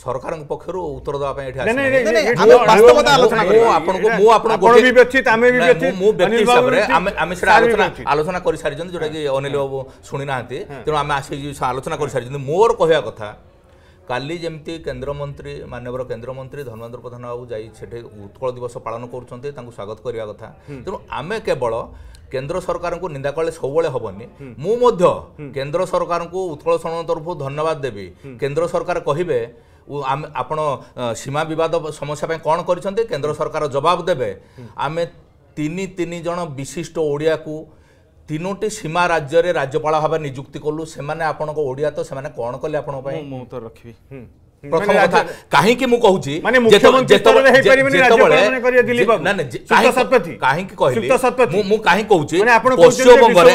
ସରକାରଙ୍କ ପକ୍ଷରୁ ଉତ୍ତର ଦେବା ପାଇଁ ଆଲୋଚନା କରିସାରିଛନ୍ତି ଯୋଉଟାକି ଅନିଲ ବାବୁ ଶୁଣିନାହାନ୍ତି ତେଣୁ ଆମେ ଆସିକି ଆଲୋଚନା କରିସାରିଛନ୍ତି ମୋର କହିବା କଥା କାଲି ଯେମିତି କେନ୍ଦ୍ରମନ୍ତ୍ରୀ ମାନ୍ୟବର କେନ୍ଦ୍ରମନ୍ତ୍ରୀ ଧର୍ମେନ୍ଦ୍ର ପ୍ରଧାନ ବାବୁ ଯାଇ ସେଠି ଉତ୍କଳ ଦିବସ ପାଳନ କରୁଛନ୍ତି ତାଙ୍କୁ ସ୍ୱାଗତ କରିବା କଥା ତେଣୁ ଆମେ କେବଳ କେନ୍ଦ୍ର ସରକାରଙ୍କୁ ନିନ୍ଦା କଲେ ସବୁବେଳେ ହେବନି ମୁଁ ମଧ୍ୟ କେନ୍ଦ୍ର ସରକାରଙ୍କୁ ଉତ୍କଳ ସରଣ ତରଫରୁ ଧନ୍ୟବାଦ ଦେବି କେନ୍ଦ୍ର ସରକାର କହିବେ ଆପଣ ସୀମା ବିବାଦ ସମସ୍ୟା ପାଇଁ କ'ଣ କରିଛନ୍ତି କେନ୍ଦ୍ର ସରକାର ଜବାବ ଦେବେ ଆମେ ତିନି ତିନି ଜଣ ବିଶିଷ୍ଟ ଓଡ଼ିଆକୁ ତିନୋଟି ସୀମା ରାଜ୍ୟରେ ରାଜ୍ୟପାଳ ଭାବେ ନିଯୁକ୍ତି କଲୁ ସେମାନେ ଆପଣଙ୍କ ଓଡ଼ିଆ ତ ସେମାନେ କ'ଣ କଲେ ଆପଣଙ୍କ ପାଇଁ ମୁଁ ତ ରଖିବି ପ୍ରଥମ କଥା କାହିଁକି ମୁଁ କହୁଛି କାହିଁକି କହିଲି ମୁଁ କାହିଁ କହୁଛି ପଶ୍ଚିମବଙ୍ଗରେ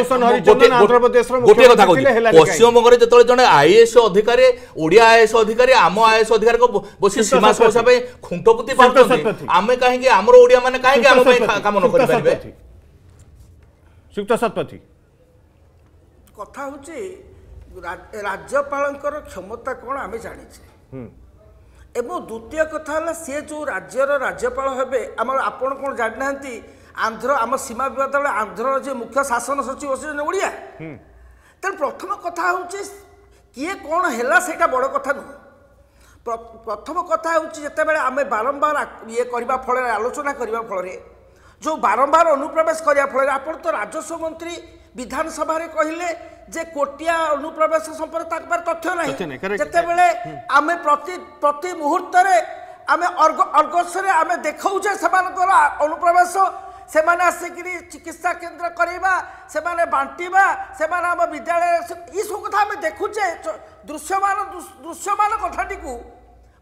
ଗୋଟିଏ କଥା କହୁଛି ପଶ୍ଚିମବଙ୍ଗରେ ଯେତେବେଳେ ଜଣେ ଆଇଏଏସ୍ ଅଧିକାରୀ ଓଡ଼ିଆ ଆଇଏଏସ୍ ଅଧିକାରୀ ଆମ ଆଇଏଏସ୍ ଅଧିକାରୀଙ୍କ ବସି ସୀମା ସମସ୍ୟା ପାଇଁ ଖୁଣ୍ଟ ପୋତି ପାରୁଛନ୍ତି ଆମେ କାହିଁକି ଆମର ଓଡ଼ିଆ ମାନେ କାହିଁକି ଆମ ପାଇଁ କାମ ନ କରିପାରିବେ ସୁକ୍ତ ଶତପଥୀ କଥା ହେଉଛି ରାଜ୍ୟପାଳଙ୍କର କ୍ଷମତା କ'ଣ ଆମେ ଜାଣିଛେ ଏବଂ ଦ୍ୱିତୀୟ କଥା ହେଲା ସିଏ ଯେଉଁ ରାଜ୍ୟର ରାଜ୍ୟପାଳ ହେବେ ଆମର ଆପଣ କ'ଣ ଜାଣିନାହାନ୍ତି ଆନ୍ଧ୍ର ଆମ ସୀମା ବିବାଦ ବେଳେ ଆନ୍ଧ୍ରର ଯିଏ ମୁଖ୍ୟ ଶାସନ ସଚିବ ଅଛନ୍ତି ଓଡ଼ିଆ ତେଣୁ ପ୍ରଥମ କଥା ହେଉଛି କିଏ କ'ଣ ହେଲା ସେଇଟା ବଡ଼ କଥା ନୁହେଁ ପ୍ରଥମ କଥା ହେଉଛି ଯେତେବେଳେ ଆମେ ବାରମ୍ବାର ଇଏ କରିବା ଫଳରେ ଆଲୋଚନା କରିବା ଫଳରେ ଯେଉଁ ବାରମ୍ବାର ଅନୁପ୍ରବେଶ କରିବା ଫଳରେ ଆପଣ ତ ରାଜସ୍ୱ ମନ୍ତ୍ରୀ ବିଧାନସଭାରେ କହିଲେ যে কোটিয়া অনুপ্রবেশ সম্পর্কে তার পাখে তথ্য নাই যেতবে আমি প্রতি প্রতি মুহূর্তে আমি অর্গসরে আমি দেখাউছে সেমানଙ୍କର অনুপ্রবেশ সেমানে আসিকি চিকিৎসা কেন্দ্র করাইবা সেমানে বাঁটিবা সেমানে আম বিদ্যালয় এইসব কথা আমি দেখুছে দৃশ্যমান দৃশ্যমান কথাটি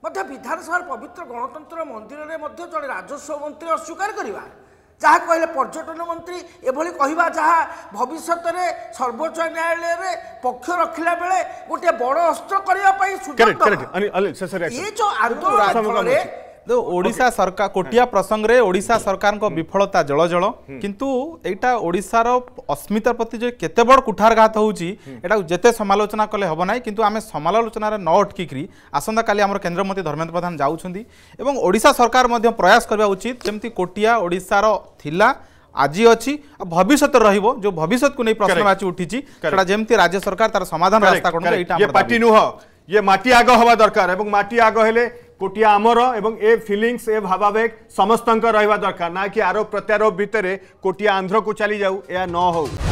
মধ্যে বিধানসভার পবিত্র গণতন্ত্র মন্দিরের মধ্যে জন রাজস্ব মন্ত্রী অস্বীকার করা ଯାହା କହିଲେ ପର୍ଯ୍ୟଟନ ମନ୍ତ୍ରୀ ଏଭଳି କହିବା ଯାହା ଭବିଷ୍ୟତରେ ସର୍ବୋଚ୍ଚ ନ୍ୟାୟାଳୟରେ ପକ୍ଷ ରଖିଲା ବେଳେ ଗୋଟିଏ ବଡ଼ ଅସ୍ତ୍ର କରିବା ପାଇଁ ଏ ଯେଉଁ ଆନ୍ଦୋଳନ তো ওড়িশা সরকার কোটিয়া প্রসঙ্গে ওড়িশা সরকারক বিফলতা জল জল কিন্তু এইটা ওড়িশার অস্মিতা প্রতি যে কেতে বড় কুঠারঘাত হচ্ছে এটা যেতে সমালোচনা কলে হব না কিন্তু আমি সমালোচনার ন অটকিকি আসন্তকালি আমার কেন্দ্রমন্ত্রী ধর্মেন্দ্র প্রধান যাচ্ছেন এবং ওড়িশা সরকার মধ্য প্রয়াস করা উচিত যেমনি কোটিয়া ওড়িশার লা আজি অছি ভবিষ্যৎ রহিব যে ভবিষ্যৎকু নেই প্রশ্নবাচী উঠিছি সেটা যেমতি রাজ্য সরকার তার সমাধান রাস্তা কোন এইটা পার্টি নুহ ইয়ে মাটি আগ হওয়া দরকার এবং মাটি আগ হলে कोटिया आमर एवं ए फिलिंगस ए भावावेग समस्त रहा दरकार ना कि आरोप प्रत्यारोप भितर कोटिया आंध्र को चली जाऊ या न हो